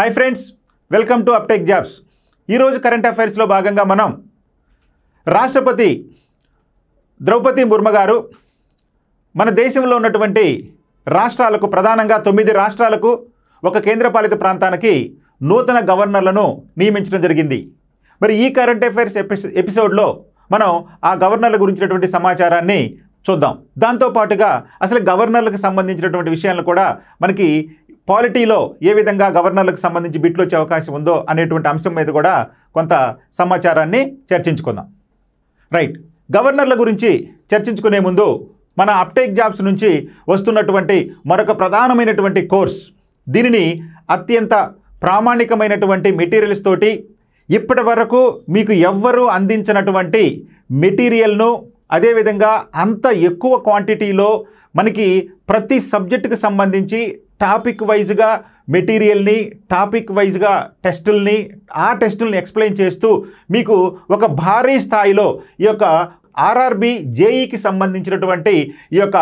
hi friends welcome to Aptech jobs ఈరోజు current అఫైర్స్లో భాగంగా మనం రాష్ట్రపతి ద్రౌపది ముర్ము గారు మన దేశంలో ఉన్నటువంటి రాష్ట్రాలకు ప్రధానంగా తొమ్మిది రాష్ట్రాలకు ఒక కేంద్రపాలిత ప్రాంతానికి నూతన గవర్నర్లను నియమించడం జరిగింది మరి ఈ కరెంట్ అఫైర్స్ ఎపిసో ఎపిసోడ్లో మనం ఆ గవర్నర్ల గురించినటువంటి సమాచారాన్ని చూద్దాం దాంతోపాటుగా అసలు గవర్నర్లకు సంబంధించినటువంటి విషయాలను కూడా మనకి పాలిటీలో ఏ విధంగా గవర్నర్లకు సంబంధించి బిట్లు వచ్చే అవకాశం ఉందో అనేటువంటి అంశం మీద కూడా కొంత సమాచారాన్ని చర్చించుకుందాం రైట్ గవర్నర్ల గురించి చర్చించుకునే ముందు మన అప్టేక్ జాబ్స్ నుంచి వస్తున్నటువంటి మరొక ప్రధానమైనటువంటి కోర్స్ దీనిని అత్యంత ప్రామాణికమైనటువంటి మెటీరియల్స్ తోటి ఇప్పటి వరకు మీకు ఎవ్వరూ అందించినటువంటి మెటీరియల్ను అదేవిధంగా అంత ఎక్కువ క్వాంటిటీలో మనకి ప్రతి సబ్జెక్టుకు సంబంధించి టాపిక్ వైజ్గా మెటీరియల్ని టాపిక్ వైజ్గా టెస్టుల్ని ఆ టెస్టుల్ని ఎక్స్ప్లెయిన్ చేస్తూ మీకు ఒక భారీ స్థాయిలో ఈ యొక్క ఆర్ఆర్బి జేఈకి సంబంధించినటువంటి ఈ యొక్క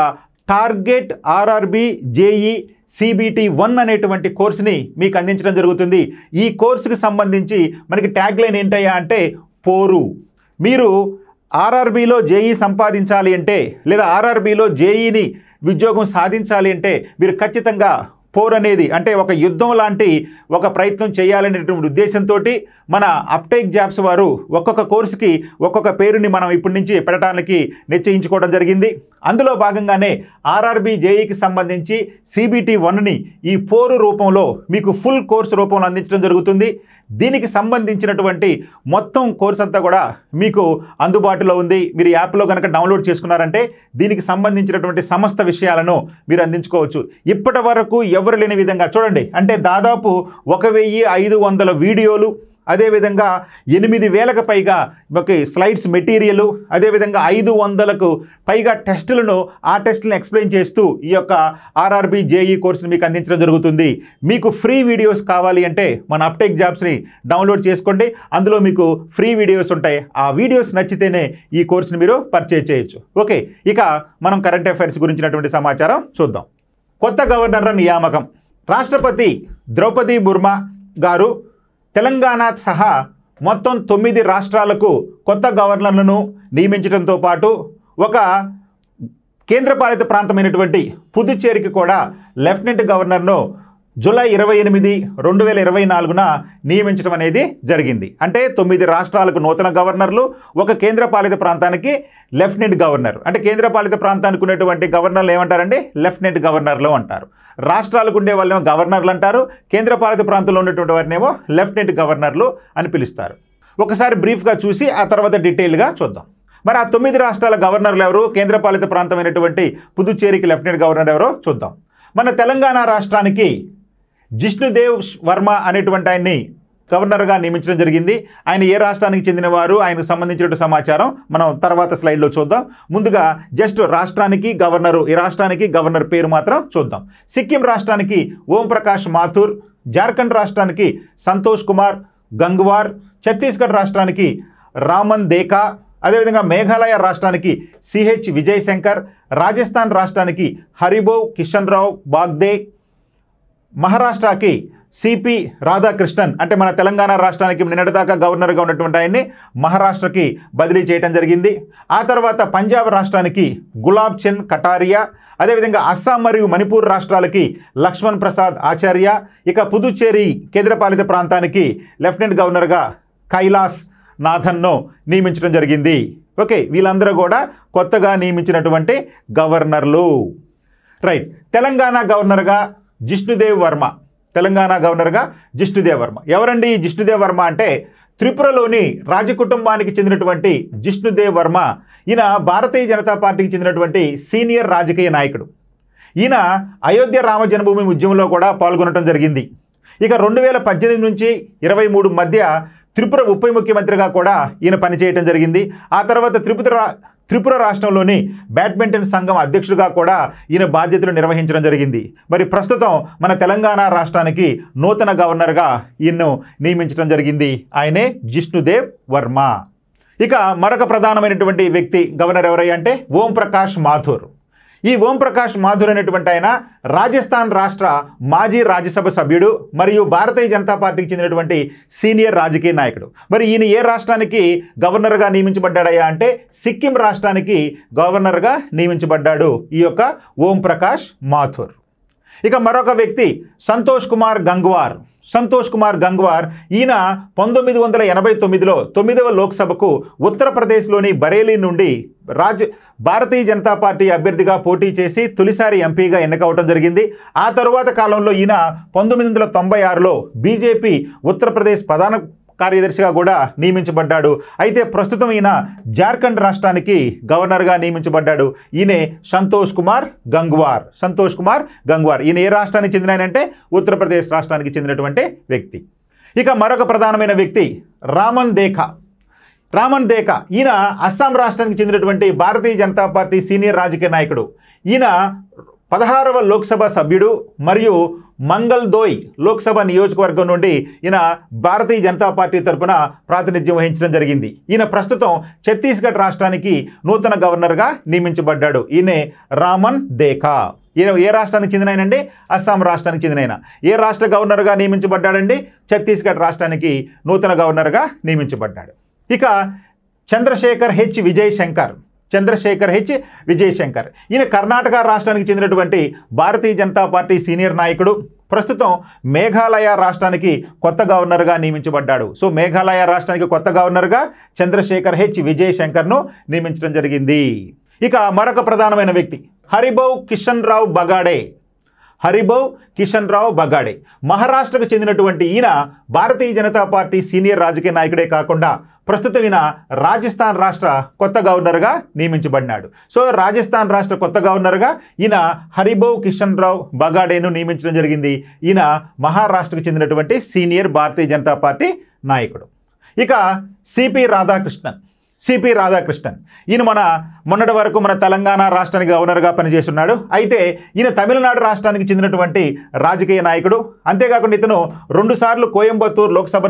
target RRB JE CBT one అనేటువంటి కోర్సుని మీకు అందించడం జరుగుతుంది ఈ కోర్సుకి సంబంధించి మనకి ట్యాగ్ లైన్ ఏంటయ్యా అంటే పోరు మీరు ఆర్ఆర్బిలో జేఈ సంపాదించాలి అంటే లేదా ఆర్ఆర్బిలో జేఈని ఉద్యోగం సాధించాలి అంటే మీరు ఖచ్చితంగా పోర్ అనేది అంటే ఒక యుద్ధం లాంటి ఒక ప్రయత్నం చేయాలనేటువంటి ఉద్దేశంతో మన అప్టేక్ జాబ్స్ వారు ఒక్కొక్క కోర్సుకి ఒక్కొక్క పేరుని మనం ఇప్పటి నుంచి పెట్టడానికి నిశ్చయించుకోవడం జరిగింది అందులో భాగంగానే ఆర్ఆర్బి జేఈకి సంబంధించి సిబిటి వన్ని ఈ ఫోర్ రూపంలో మీకు ఫుల్ కోర్సు రూపంలో అందించడం జరుగుతుంది దీనికి సంబంధించినటువంటి మొత్తం కోర్స్ అంతా కూడా మీకు అందుబాటులో ఉంది మీరు యాప్లో కనుక డౌన్లోడ్ చేసుకున్నారంటే దీనికి సంబంధించినటువంటి సమస్త విషయాలను మీరు అందించుకోవచ్చు ఇప్పటి వరకు ఎవరు లేని విధంగా చూడండి అంటే దాదాపు ఒక వెయ్యి ఐదు వందల వీడియోలు అదేవిధంగా ఎనిమిది వేలకు పైగా ఒక స్లైడ్స్ మెటీరియల్ అదేవిధంగా ఐదు వందలకు పైగా టెస్టులను ఆ టెస్టులను ఎక్స్ప్లెయిన్ చేస్తూ ఈ యొక్క ఆర్ఆర్బి జేఈ కోర్సును మీకు అందించడం జరుగుతుంది మీకు ఫ్రీ వీడియోస్ కావాలి అంటే మన అప్టేక్ జాబ్స్ని డౌన్లోడ్ చేసుకోండి అందులో మీకు ఫ్రీ వీడియోస్ ఉంటాయి ఆ వీడియోస్ నచ్చితేనే ఈ కోర్సును మీరు పర్చేజ్ చేయొచ్చు ఓకే ఇక మనం కరెంట్ అఫైర్స్ గురించినటువంటి సమాచారం చూద్దాం కొత్త గవర్నర్ల నియామకం రాష్ట్రపతి ద్రౌపది ముర్మా గారు తెలంగాణ సహా మొత్తం తొమ్మిది రాష్ట్రాలకు కొత్త గవర్నర్లను నియమించడంతో పాటు ఒక కేంద్రపాలిత ప్రాంతమైనటువంటి పుదుచ్చేరికి కూడా లెఫ్టినెంట్ గవర్నర్ను జూలై ఇరవై ఎనిమిది రెండు వేల ఇరవై నాలుగున నియమించడం అనేది జరిగింది అంటే తొమ్మిది రాష్ట్రాలకు నూతన గవర్నర్లు ఒక కేంద్రపాలిత ప్రాంతానికి లెఫ్టినెంట్ గవర్నర్ అంటే కేంద్రపాలిత ప్రాంతానికి ఉన్నటువంటి గవర్నర్లు ఏమంటారండి లెఫ్టినెంట్ గవర్నర్లు అంటారు రాష్ట్రాలకు ఉండే వాళ్ళేమో గవర్నర్లు అంటారు కేంద్రపాలిత ప్రాంతంలో ఉన్నటువంటి వారినేమో లెఫ్టినెంట్ గవర్నర్లు అని పిలుస్తారు ఒకసారి బ్రీఫ్గా చూసి ఆ తర్వాత డీటెయిల్గా చూద్దాం మరి ఆ తొమ్మిది రాష్ట్రాల గవర్నర్లు ఎవరు కేంద్రపాలిత ప్రాంతమైనటువంటి పుదుచ్చేరికి లెఫ్టినెంట్ గవర్నర్ ఎవరో చూద్దాం మన తెలంగాణ రాష్ట్రానికి జిష్ణుదేవ్ వర్మ అనేటువంటి ఆయన్ని గవర్నర్గా నియమించడం జరిగింది ఆయన ఏ రాష్ట్రానికి చెందినవారు ఆయనకు సంబంధించిన సమాచారం మనం తర్వాత స్లైడ్లో చూద్దాం ముందుగా జస్ట్ రాష్ట్రానికి గవర్నరు ఈ రాష్ట్రానికి గవర్నర్ పేరు మాత్రం చూద్దాం సిక్కిం రాష్ట్రానికి ఓం ప్రకాష్ మాథూర్ జార్ఖండ్ రాష్ట్రానికి సంతోష్ కుమార్ గంగ్వార్ ఛత్తీస్గఢ్ రాష్ట్రానికి రామన్ దేకా అదేవిధంగా మేఘాలయ రాష్ట్రానికి సిహెచ్ విజయశంకర్ రాజస్థాన్ రాష్ట్రానికి హరిబోవ్ కిషన్ రావు బాగ్దే మహారాష్ట్రకి సిపి రాధాకృష్ణన్ అంటే మన తెలంగాణ రాష్ట్రానికి నిన్నటిదాకా గవర్నర్గా ఉన్నటువంటి ఆయన్ని మహారాష్ట్రకి బదిలీ చేయడం జరిగింది ఆ తర్వాత పంజాబ్ రాష్ట్రానికి గులాబ్ చంద్ కటారియా అదేవిధంగా అస్సాం మరియు మణిపూర్ రాష్ట్రాలకి లక్ష్మణ్ ప్రసాద్ ఆచార్య ఇక పుదుచ్చేరి కేంద్రపాలిత ప్రాంతానికి లెఫ్టినెంట్ గవర్నర్గా కైలాస్ నాథన్ను నియమించడం జరిగింది ఓకే వీళ్ళందరూ కూడా కొత్తగా నియమించినటువంటి గవర్నర్లు రైట్ తెలంగాణ గవర్నర్గా జిష్ణుదేవ్ వర్మ తెలంగాణ గవర్నర్గా జిష్ణుదేవ్ వర్మ ఎవరండి ఈ జిష్ణుదేవ్ వర్మ అంటే త్రిపురలోని రాజకుటుంబానికి చెందినటువంటి జిష్ణుదేవ్ వర్మ ఈయన భారతీయ జనతా పార్టీకి చెందినటువంటి సీనియర్ రాజకీయ నాయకుడు ఈయన అయోధ్య రామ జన్మభూమి ఉద్యమంలో కూడా పాల్గొనడం జరిగింది ఇక రెండు వేల పద్దెనిమిది నుంచి ఇరవై మూడు మధ్య త్రిపుర ఉప ముఖ్యమంత్రిగా కూడా ఈయన పనిచేయటం జరిగింది ఆ తర్వాత త్రిపుర త్రిపుర రాష్ట్రంలోని బ్యాడ్మింటన్ సంఘం అధ్యక్షుడిగా కూడా ఈయన బాధ్యతలు నిర్వహించడం జరిగింది మరి ప్రస్తుతం మన తెలంగాణ రాష్ట్రానికి నూతన గవర్నర్గా ఈయన్ను నియమించడం జరిగింది ఆయనే జిష్ణుదేవ్ వర్మ ఇక మరొక ప్రధానమైనటువంటి వ్యక్తి గవర్నర్ ఎవరై అంటే ఓంప్రకాష్ మాథూర్ ఈ ఓంప్రకాష్ మాధుర్ అనేటువంటి ఆయన రాజస్థాన్ రాష్ట్ర మాజీ రాజ్యసభ సభ్యుడు మరియు భారతీయ జనతా పార్టీకి చెందినటువంటి సీనియర్ రాజకీయ నాయకుడు మరి ఈయన ఏ రాష్ట్రానికి గవర్నర్గా నియమించబడ్డాడయ్యా అంటే సిక్కిం రాష్ట్రానికి గవర్నర్గా నియమించబడ్డాడు ఈ యొక్క ఓంప్రకాష్ మాథుర్ ఇక మరొక వ్యక్తి సంతోష్ కుమార్ గంగ్వార్ సంతోష్ కుమార్ గంగ్వార్ ఈయన పంతొమ్మిది వందల ఎనభై తొమ్మిదిలో తొమ్మిదవ లోక్సభకు ఉత్తరప్రదేశ్లోని బరేలీ నుండి రాజ్ భారతీయ జనతా పార్టీ అభ్యర్థిగా పోటీ చేసి తొలిసారి ఎంపీగా ఎన్నికవటం జరిగింది ఆ తరువాత కాలంలో ఈయన పంతొమ్మిది వందల తొంభై ఆరులో బీజేపీ ఉత్తరప్రదేశ్ ప్రధాన కార్యదర్శిగా కూడా నియమించబడ్డాడు అయితే ప్రస్తుతం ఈయన జార్ఖండ్ రాష్ట్రానికి గవర్నర్గా నియమించబడ్డాడు ఈయనే సంతోష్ కుమార్ గంగ్వార్ సంతోష్ కుమార్ గంగ్వార్ ఈయన ఏ రాష్ట్రానికి చెందిన అంటే ఉత్తరప్రదేశ్ రాష్ట్రానికి చెందినటువంటి వ్యక్తి ఇక మరొక ప్రధానమైన వ్యక్తి రామన్ దేఖా రామన్ దేఖ ఈయన అస్సాం రాష్ట్రానికి చెందినటువంటి భారతీయ జనతా పార్టీ సీనియర్ రాజకీయ నాయకుడు ఈయన పదహారవ లోక్సభ సభ్యుడు మరియు మంగల్ దోయ్ లోక్సభ నియోజకవర్గం నుండి ఈయన భారతీయ జనతా పార్టీ తరఫున ప్రాతినిధ్యం వహించడం జరిగింది ఈయన ప్రస్తుతం ఛత్తీస్గఢ్ రాష్ట్రానికి నూతన గవర్నర్గా నియమించబడ్డాడు ఈయనే రామన్ దేకా ఈయన ఏ రాష్ట్రానికి చెందినయనండి అస్సాం రాష్ట్రానికి చెందిన ఆయన ఏ రాష్ట్ర గవర్నర్గా నియమించబడ్డాడండి ఛత్తీస్గఢ్ రాష్ట్రానికి నూతన గవర్నర్గా నియమించబడ్డాడు ఇక చంద్రశేఖర్ హెచ్ విజయ్ శంకర్ చంద్రశేఖర్ హెచ్ విజయశంకర్ ఈయన కర్ణాటక రాష్ట్రానికి చెందినటువంటి భారతీయ జనతా పార్టీ సీనియర్ నాయకుడు ప్రస్తుతం మేఘాలయ రాష్ట్రానికి కొత్త గవర్నర్గా నియమించబడ్డాడు సో మేఘాలయ రాష్ట్రానికి కొత్త గవర్నర్గా చంద్రశేఖర్ హెచ్ విజయశంకర్ను నియమించడం జరిగింది ఇక మరొక ప్రధానమైన వ్యక్తి హరిభౌ కిషన్ రావు బగాడే హరిభవ్ కిషన్ రావు బగాడే మహారాష్ట్రకు చెందినటువంటి ఈయన భారతీయ జనతా పార్టీ సీనియర్ రాజకీయ నాయకుడే కాకుండా ప్రస్తుతం ఈయన రాజస్థాన్ రాష్ట్ర కొత్త గవర్నర్గా నియమించబడినాడు సో రాజస్థాన్ రాష్ట్ర కొత్త గవర్నర్గా ఈయన హరిభవ్ కిషన్ రావు బగాడేను నియమించడం జరిగింది ఈయన మహారాష్ట్రకు చెందినటువంటి సీనియర్ భారతీయ జనతా పార్టీ నాయకుడు ఇక సిపి రాధాకృష్ణన్ సిపి రాధాకృష్ణన్ ఈయన మన మొన్నటి వరకు మన తెలంగాణ రాష్ట్రానికి గవర్నర్గా పనిచేస్తున్నాడు అయితే ఈయన తమిళనాడు రాష్ట్రానికి చెందినటువంటి రాజకీయ నాయకుడు అంతేకాకుండా ఇతను రెండుసార్లు కోయంబత్తూరు లోక్సభ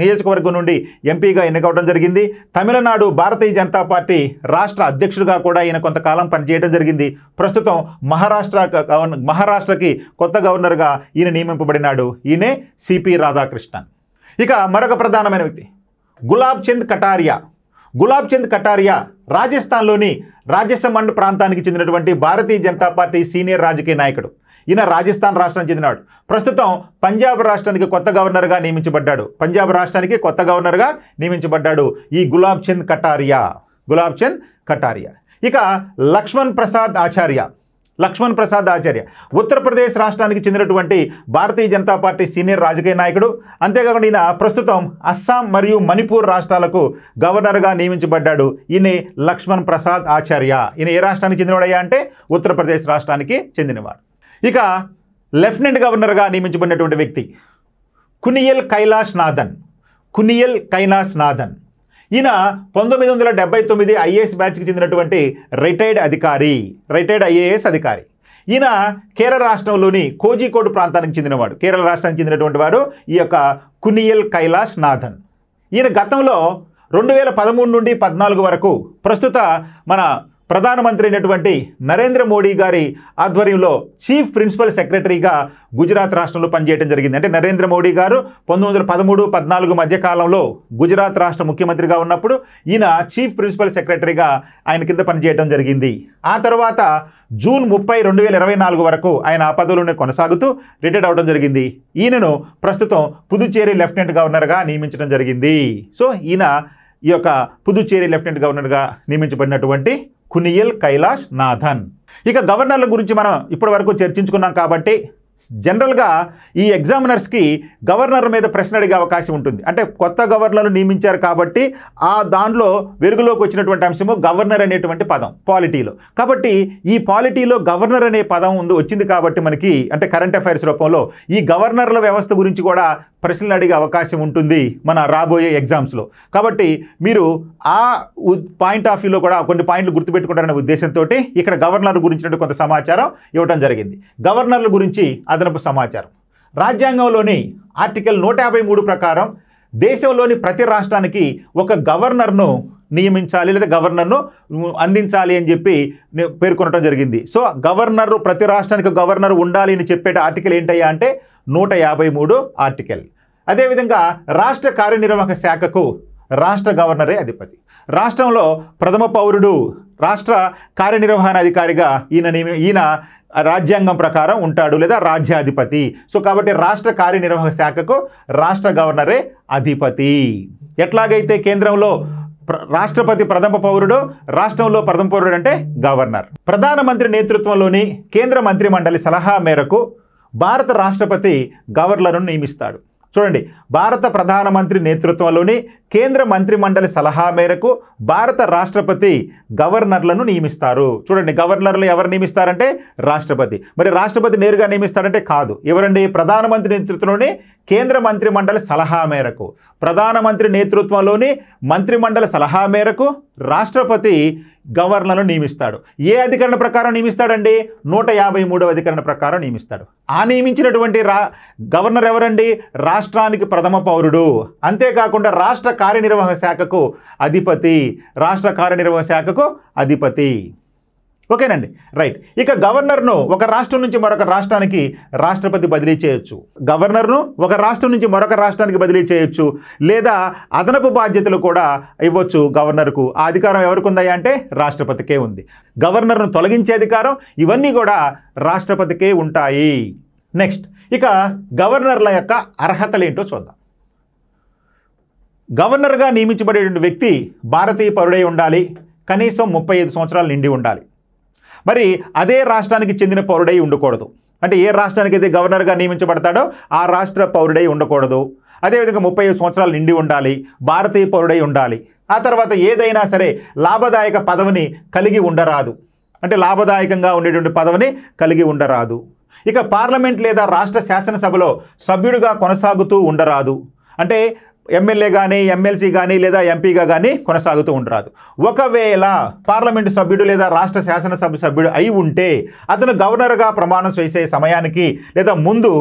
నియోజకవర్గం నుండి ఎంపీగా ఎన్నికవడం జరిగింది తమిళనాడు భారతీయ జనతా పార్టీ రాష్ట్ర అధ్యక్షుడిగా కూడా ఈయన కొంతకాలం పనిచేయడం జరిగింది ప్రస్తుతం మహారాష్ట్ర గవర్నర్ మహారాష్ట్రకి కొత్త గవర్నర్గా ఈయన నియమింపబడినాడు ఈయనే సిపి రాధాకృష్ణన్ ఇక మరొక ప్రధానమైన వ్యక్తి గులాబ్ చంద్ కటారియా గులాబ్ చంద్ కటారియా రాజస్థాన్లోని రాజసమండ్ ప్రాంతానికి చెందినటువంటి భారతీయ జనతా పార్టీ సీనియర్ రాజకీయ నాయకుడు ఈయన రాజస్థాన్ రాష్ట్రానికి చెందినాడు ప్రస్తుతం పంజాబ్ రాష్ట్రానికి కొత్త గవర్నర్గా నియమించబడ్డాడు పంజాబ్ రాష్ట్రానికి కొత్త గవర్నర్గా నియమించబడ్డాడు ఈ గులాబ్ చంద్ కటారియా గులాబ్ చంద్ కటారియా ఇక లక్ష్మణ్ ప్రసాద్ ఆచార్య లక్ష్మణ్ ప్రసాద్ ఆచార్య ఉత్తరప్రదేశ్ రాష్ట్రానికి చెందినటువంటి భారతీయ జనతా పార్టీ సీనియర్ రాజకీయ నాయకుడు అంతేకాకుండా ఈయన ప్రస్తుతం అస్సాం మరియు మణిపూర్ రాష్ట్రాలకు గవర్నర్గా నియమించబడ్డాడు ఈయన లక్ష్మణ్ ప్రసాద్ ఆచార్య ఈయన ఏ రాష్ట్రానికి చెందినవాడయ్యా అంటే ఉత్తరప్రదేశ్ రాష్ట్రానికి చెందినవాడు ఇక లెఫ్టినెంట్ గవర్నర్గా నియమించబడినటువంటి వ్యక్తి కునియల్ కైలాష్ నాథన్ కునియల్ కైలాష్ నాథన్ ఈయన పంతొమ్మిది వందల డెబ్బై తొమ్మిది ఐఏఎస్ బ్యాచ్కి చెందినటువంటి రిటైర్డ్ అధికారి రిటైర్డ్ ఐఏఎస్ అధికారి ఈయన కేరళ రాష్ట్రంలోని కోజికోడ్ ప్రాంతానికి చెందినవాడు కేరళ రాష్ట్రానికి చెందినటువంటి వాడు ఈ యొక్క కునియల్ కైలాష్ నాథన్ ఈయన గతంలో రెండు వేల పదమూడు నుండి పద్నాలుగు వరకు ప్రస్తుత మన ప్రధానమంత్రి అయినటువంటి నరేంద్ర మోడీ గారి ఆధ్వర్యంలో చీఫ్ ప్రిన్సిపల్ సెక్రటరీగా గుజరాత్ రాష్ట్రంలో పనిచేయడం జరిగింది అంటే నరేంద్ర మోడీ గారు పంతొమ్మిది వందల పదమూడు పద్నాలుగు మధ్య కాలంలో గుజరాత్ రాష్ట్ర ముఖ్యమంత్రిగా ఉన్నప్పుడు ఈయన చీఫ్ ప్రిన్సిపల్ సెక్రటరీగా ఆయన కింద పనిచేయడం జరిగింది ఆ తర్వాత జూన్ ముప్పై రెండు వేల ఇరవై నాలుగు వరకు ఆయన ఆ పదవులను కొనసాగుతూ రిటైర్ అవడం జరిగింది ఈయనను ప్రస్తుతం పుదుచ్చేరి లెఫ్టినెంట్ గవర్నర్గా నియమించడం జరిగింది సో ఈయన ఈ యొక్క పుదుచ్చేరి లెఫ్టినెంట్ గవర్నర్గా నియమించబడినటువంటి కునియల్ కైలాష్ నాథన్ ఇక గవర్నర్ల గురించి మనం ఇప్పటి వరకు చర్చించుకున్నాం కాబట్టి జనరల్గా ఈ ఎగ్జామినర్స్కి గవర్నర్ మీద ప్రశ్న అడిగే అవకాశం ఉంటుంది అంటే కొత్త గవర్నర్లు నియమించారు కాబట్టి ఆ దానిలో వెలుగులోకి వచ్చినటువంటి అంశము గవర్నర్ అనేటువంటి పదం పాలిటీలో కాబట్టి ఈ పాలిటీలో గవర్నర్ అనే పదం ఉంది వచ్చింది కాబట్టి మనకి అంటే కరెంట్ అఫైర్స్ రూపంలో ఈ గవర్నర్ల వ్యవస్థ గురించి కూడా ప్రశ్నలు అడిగే అవకాశం ఉంటుంది మన రాబోయే ఎగ్జామ్స్లో కాబట్టి మీరు ఆ పాయింట్ ఆఫ్ వ్యూలో కూడా కొన్ని పాయింట్లు గుర్తుపెట్టుకుంటారనే ఉద్దేశంతో ఇక్కడ గవర్నర్ గురించినట్టు కొంత సమాచారం ఇవ్వడం జరిగింది గవర్నర్ల గురించి అదనపు సమాచారం రాజ్యాంగంలోని ఆర్టికల్ నూట ప్రకారం దేశంలోని ప్రతి రాష్ట్రానికి ఒక గవర్నర్ను నియమించాలి లేదా గవర్నర్ను అందించాలి అని చెప్పి పేర్కొనడం జరిగింది సో గవర్నరు ప్రతి రాష్ట్రానికి గవర్నర్ ఉండాలి అని చెప్పేట ఆర్టికల్ ఏంటయ్యా అంటే నూట యాభై మూడు ఆర్టికల్ అదేవిధంగా రాష్ట్ర కార్యనిర్వాహక శాఖకు రాష్ట్ర గవర్నరే అధిపతి రాష్ట్రంలో ప్రథమ పౌరుడు రాష్ట్ర కార్యనిర్వహణాధికారిగా ఈయన నియమి ఈయన రాజ్యాంగం ప్రకారం ఉంటాడు లేదా రాజ్యాధిపతి సో కాబట్టి రాష్ట్ర కార్యనిర్వాహక శాఖకు రాష్ట్ర గవర్నరే అధిపతి ఎట్లాగైతే కేంద్రంలో రాష్ట్రపతి ప్రథమ పౌరుడు రాష్ట్రంలో ప్రథమ పౌరుడు అంటే గవర్నర్ ప్రధానమంత్రి నేతృత్వంలోని కేంద్ర మంత్రి మండలి సలహా మేరకు భారత రాష్ట్రపతి గవర్నర్ను నియమిస్తాడు చూడండి భారత ప్రధానమంత్రి నేతృత్వంలోని కేంద్ర మంత్రి మండలి సలహా మేరకు భారత రాష్ట్రపతి గవర్నర్లను నియమిస్తారు చూడండి గవర్నర్లు ఎవరు నియమిస్తారంటే రాష్ట్రపతి మరి రాష్ట్రపతి నేరుగా నియమిస్తారంటే కాదు ఎవరండి ప్రధానమంత్రి నేతృత్వంలోని కేంద్ర మంత్రి మండలి సలహా మేరకు ప్రధానమంత్రి నేతృత్వంలోని మంత్రిమండలి సలహా మేరకు రాష్ట్రపతి గవర్నర్ను నియమిస్తాడు ఏ అధికరణ ప్రకారం నియమిస్తాడండి నూట యాభై మూడవ అధికరణ ప్రకారం నియమిస్తాడు ఆ నియమించినటువంటి రా గవర్నర్ ఎవరండి రాష్ట్రానికి ప్రథమ పౌరుడు అంతేకాకుండా రాష్ట్ర కార్యనిర్వాహక శాఖకు అధిపతి రాష్ట్ర కార్యనిర్వాహక శాఖకు అధిపతి ఓకేనండి రైట్ ఇక గవర్నర్ను ఒక రాష్ట్రం నుంచి మరొక రాష్ట్రానికి రాష్ట్రపతి బదిలీ చేయొచ్చు గవర్నర్ను ఒక రాష్ట్రం నుంచి మరొక రాష్ట్రానికి బదిలీ చేయొచ్చు లేదా అదనపు బాధ్యతలు కూడా ఇవ్వచ్చు గవర్నర్కు ఆ అధికారం ఎవరికి ఉందయ్యా అంటే రాష్ట్రపతికే ఉంది గవర్నర్ను తొలగించే అధికారం ఇవన్నీ కూడా రాష్ట్రపతికే ఉంటాయి నెక్స్ట్ ఇక గవర్నర్ల యొక్క అర్హతలేంటో చూద్దాం గవర్నర్గా నియమించబడేటువంటి వ్యక్తి భారతీయ పౌరుడై ఉండాలి కనీసం ముప్పై ఐదు సంవత్సరాలు నిండి ఉండాలి మరి అదే రాష్ట్రానికి చెందిన పౌరుడై ఉండకూడదు అంటే ఏ రాష్ట్రానికి అయితే గవర్నర్గా నియమించబడతాడో ఆ రాష్ట్ర పౌరుడై ఉండకూడదు అదేవిధంగా ముప్పై సంవత్సరాలు నిండి ఉండాలి భారతీయ పౌరుడై ఉండాలి ఆ తర్వాత ఏదైనా సరే లాభదాయక పదవిని కలిగి ఉండరాదు అంటే లాభదాయకంగా ఉండేటువంటి పదవిని కలిగి ఉండరాదు ఇక పార్లమెంట్ లేదా రాష్ట్ర శాసనసభలో సభ్యుడిగా కొనసాగుతూ ఉండరాదు అంటే ఎమ్మెల్యే కానీ ఎమ్మెల్సీ కానీ లేదా ఎంపీగా కానీ కొనసాగుతూ ఉండరాదు ఒకవేళ పార్లమెంటు సభ్యుడు లేదా రాష్ట్ర శాసనసభ సభ్యుడు అయి ఉంటే అతను గవర్నర్గా ప్రమాణం చేసే సమయానికి లేదా ముందు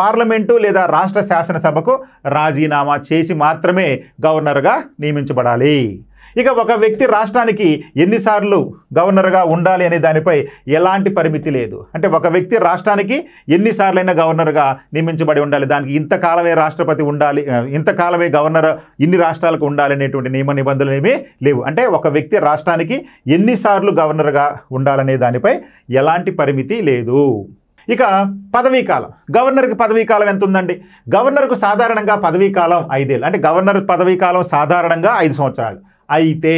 పార్లమెంటు లేదా రాష్ట్ర శాసనసభకు రాజీనామా చేసి మాత్రమే గవర్నర్గా నియమించబడాలి ఇక ఒక వ్యక్తి రాష్ట్రానికి ఎన్నిసార్లు గవర్నర్గా ఉండాలి అనే దానిపై ఎలాంటి పరిమితి లేదు అంటే ఒక వ్యక్తి రాష్ట్రానికి ఎన్నిసార్లైనా గవర్నర్గా నియమించబడి ఉండాలి దానికి ఇంతకాలమే రాష్ట్రపతి ఉండాలి ఇంతకాలమే గవర్నర్ ఇన్ని రాష్ట్రాలకు ఉండాలి అనేటువంటి నియమ నిబంధనలు ఏమీ లేవు అంటే ఒక వ్యక్తి రాష్ట్రానికి ఎన్నిసార్లు గవర్నర్గా ఉండాలనే దానిపై ఎలాంటి పరిమితి లేదు ఇక పదవీకాలం గవర్నర్కి పదవీకాలం ఎంత ఉందండి గవర్నర్కు సాధారణంగా పదవీకాలం ఐదేళ్ళు అంటే గవర్నర్ పదవీకాలం సాధారణంగా ఐదు సంవత్సరాలు అయితే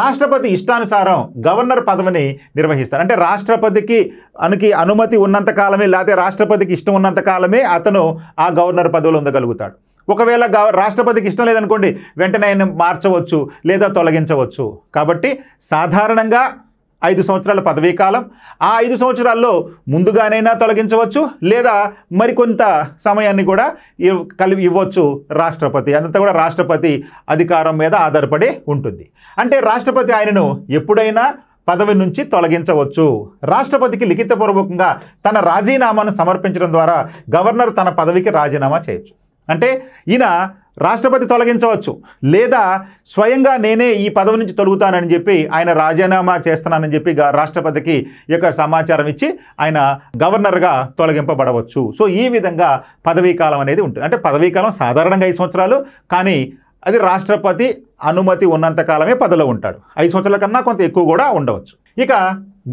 రాష్ట్రపతి ఇష్టానుసారం గవర్నర్ పదవిని నిర్వహిస్తారు అంటే రాష్ట్రపతికి అనికి అనుమతి ఉన్నంత కాలమే లేకపోతే రాష్ట్రపతికి ఇష్టం ఉన్నంత కాలమే అతను ఆ గవర్నర్ పదవిలో ఉండగలుగుతాడు ఒకవేళ రాష్ట్రపతికి ఇష్టం లేదనుకోండి వెంటనే ఆయన మార్చవచ్చు లేదా తొలగించవచ్చు కాబట్టి సాధారణంగా ఐదు సంవత్సరాల పదవీ కాలం ఆ ఐదు సంవత్సరాల్లో ముందుగానైనా తొలగించవచ్చు లేదా మరికొంత సమయాన్ని కూడా కలిపి ఇవ్వచ్చు రాష్ట్రపతి అంతా కూడా రాష్ట్రపతి అధికారం మీద ఆధారపడి ఉంటుంది అంటే రాష్ట్రపతి ఆయనను ఎప్పుడైనా పదవి నుంచి తొలగించవచ్చు రాష్ట్రపతికి లిఖితపూర్వకంగా తన రాజీనామాను సమర్పించడం ద్వారా గవర్నర్ తన పదవికి రాజీనామా చేయొచ్చు అంటే ఈయన రాష్ట్రపతి తొలగించవచ్చు లేదా స్వయంగా నేనే ఈ పదవి నుంచి తొలుగుతానని చెప్పి ఆయన రాజీనామా చేస్తానని చెప్పి రాష్ట్రపతికి యొక్క సమాచారం ఇచ్చి ఆయన గవర్నర్గా తొలగింపబడవచ్చు సో ఈ విధంగా పదవీకాలం అనేది ఉంటుంది అంటే పదవీకాలం సాధారణంగా ఐదు సంవత్సరాలు కానీ అది రాష్ట్రపతి అనుమతి ఉన్నంతకాలమే పదలో ఉంటాడు ఐదు సంవత్సరాల కన్నా కొంత ఎక్కువ కూడా ఉండవచ్చు ఇక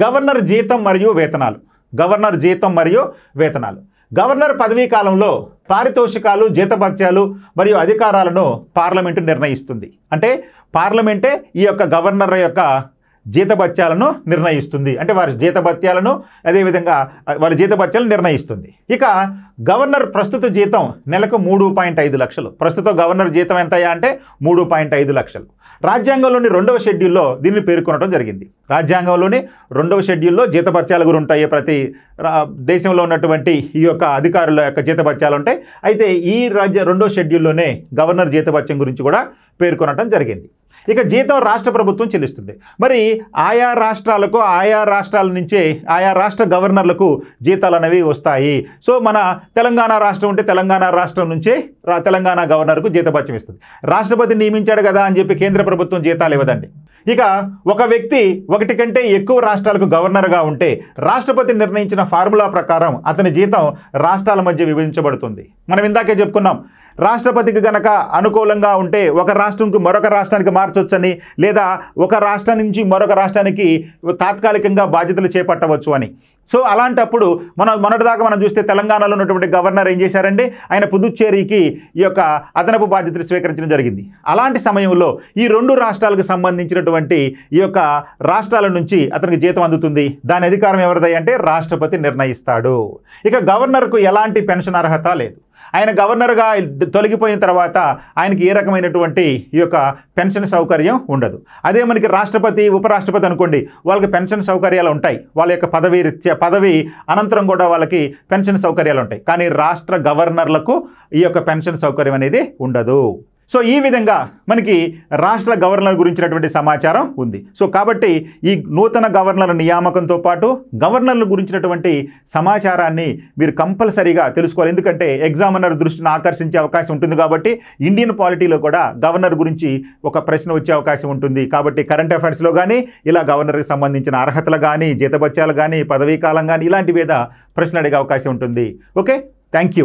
గవర్నర్ జీతం మరియు వేతనాలు గవర్నర్ జీతం మరియు వేతనాలు గవర్నర్ పదవీ కాలంలో పారితోషికాలు జీతభత్యాలు మరియు అధికారాలను పార్లమెంటు నిర్ణయిస్తుంది అంటే పార్లమెంటే ఈ యొక్క గవర్నర్ యొక్క జీతభత్యాలను నిర్ణయిస్తుంది అంటే వారి జీతభత్యాలను అదేవిధంగా వారి జీతభత్యాలను నిర్ణయిస్తుంది ఇక గవర్నర్ ప్రస్తుత జీతం నెలకు మూడు పాయింట్ ఐదు లక్షలు ప్రస్తుత గవర్నర్ జీతం ఎంత అంటే మూడు పాయింట్ ఐదు లక్షలు రాజ్యాంగంలోని రెండవ షెడ్యూల్లో దీన్ని పేర్కొనడం జరిగింది రాజ్యాంగంలోని రెండవ షెడ్యూల్లో జీతపత్యాల గురి ఉంటాయి ప్రతి దేశంలో ఉన్నటువంటి ఈ యొక్క అధికారుల యొక్క జీతపత్యాలు ఉంటాయి అయితే ఈ రాజ్య రెండవ షెడ్యూల్లోనే గవర్నర్ జీతపత్యం గురించి కూడా పేర్కొనడం జరిగింది ఇక జీతం రాష్ట్ర ప్రభుత్వం చెల్లిస్తుంది మరి ఆయా రాష్ట్రాలకు ఆయా రాష్ట్రాల నుంచే ఆయా రాష్ట్ర గవర్నర్లకు జీతాలు అనేవి వస్తాయి సో మన తెలంగాణ రాష్ట్రం ఉంటే తెలంగాణ రాష్ట్రం నుంచే తెలంగాణ గవర్నర్కు జీతపత్యం ఇస్తుంది రాష్ట్రపతి నియమించాడు కదా అని చెప్పి కేంద్ర ప్రభుత్వం జీతాలు ఇవ్వదండి ఇక ఒక వ్యక్తి ఒకటి కంటే ఎక్కువ రాష్ట్రాలకు గవర్నర్గా ఉంటే రాష్ట్రపతి నిర్ణయించిన ఫార్ములా ప్రకారం అతని జీతం రాష్ట్రాల మధ్య విభజించబడుతుంది మనం ఇందాకే చెప్పుకున్నాం రాష్ట్రపతికి గనక అనుకూలంగా ఉంటే ఒక రాష్ట్రంకి మరొక రాష్ట్రానికి మార్చొచ్చని లేదా ఒక రాష్ట్రం నుంచి మరొక రాష్ట్రానికి తాత్కాలికంగా బాధ్యతలు చేపట్టవచ్చు అని సో అలాంటప్పుడు మన మొన్నటిదాకా మనం చూస్తే తెలంగాణలో ఉన్నటువంటి గవర్నర్ ఏం చేశారంటే ఆయన పుదుచ్చేరికి ఈ యొక్క అదనపు బాధ్యతలు స్వీకరించడం జరిగింది అలాంటి సమయంలో ఈ రెండు రాష్ట్రాలకు సంబంధించినటువంటి ఈ యొక్క రాష్ట్రాల నుంచి అతనికి జీతం అందుతుంది దాని అధికారం ఎవరిదై అంటే రాష్ట్రపతి నిర్ణయిస్తాడు ఇక గవర్నర్కు ఎలాంటి పెన్షన్ అర్హత లేదు ఆయన గవర్నర్గా తొలగిపోయిన తర్వాత ఆయనకి ఏ రకమైనటువంటి ఈ యొక్క పెన్షన్ సౌకర్యం ఉండదు అదే మనకి రాష్ట్రపతి ఉపరాష్ట్రపతి అనుకోండి వాళ్ళకి పెన్షన్ సౌకర్యాలు ఉంటాయి వాళ్ళ యొక్క పదవి రీత్యా పదవి అనంతరం కూడా వాళ్ళకి పెన్షన్ సౌకర్యాలు ఉంటాయి కానీ రాష్ట్ర గవర్నర్లకు ఈ యొక్క పెన్షన్ సౌకర్యం అనేది ఉండదు సో ఈ విధంగా మనకి రాష్ట్ర గవర్నర్ గురించినటువంటి సమాచారం ఉంది సో కాబట్టి ఈ నూతన గవర్నర్ నియామకంతో పాటు గవర్నర్ల గురించినటువంటి సమాచారాన్ని మీరు కంపల్సరీగా తెలుసుకోవాలి ఎందుకంటే ఎగ్జామినర్ దృష్టిని ఆకర్షించే అవకాశం ఉంటుంది కాబట్టి ఇండియన్ పాలిటీలో కూడా గవర్నర్ గురించి ఒక ప్రశ్న వచ్చే అవకాశం ఉంటుంది కాబట్టి కరెంట్ అఫైర్స్లో కానీ ఇలా గవర్నర్కి సంబంధించిన అర్హతలు కానీ జీతభత్యాలు కానీ పదవీ కాలం కానీ ఇలాంటి మీద ప్రశ్న అడిగే అవకాశం ఉంటుంది ఓకే థ్యాంక్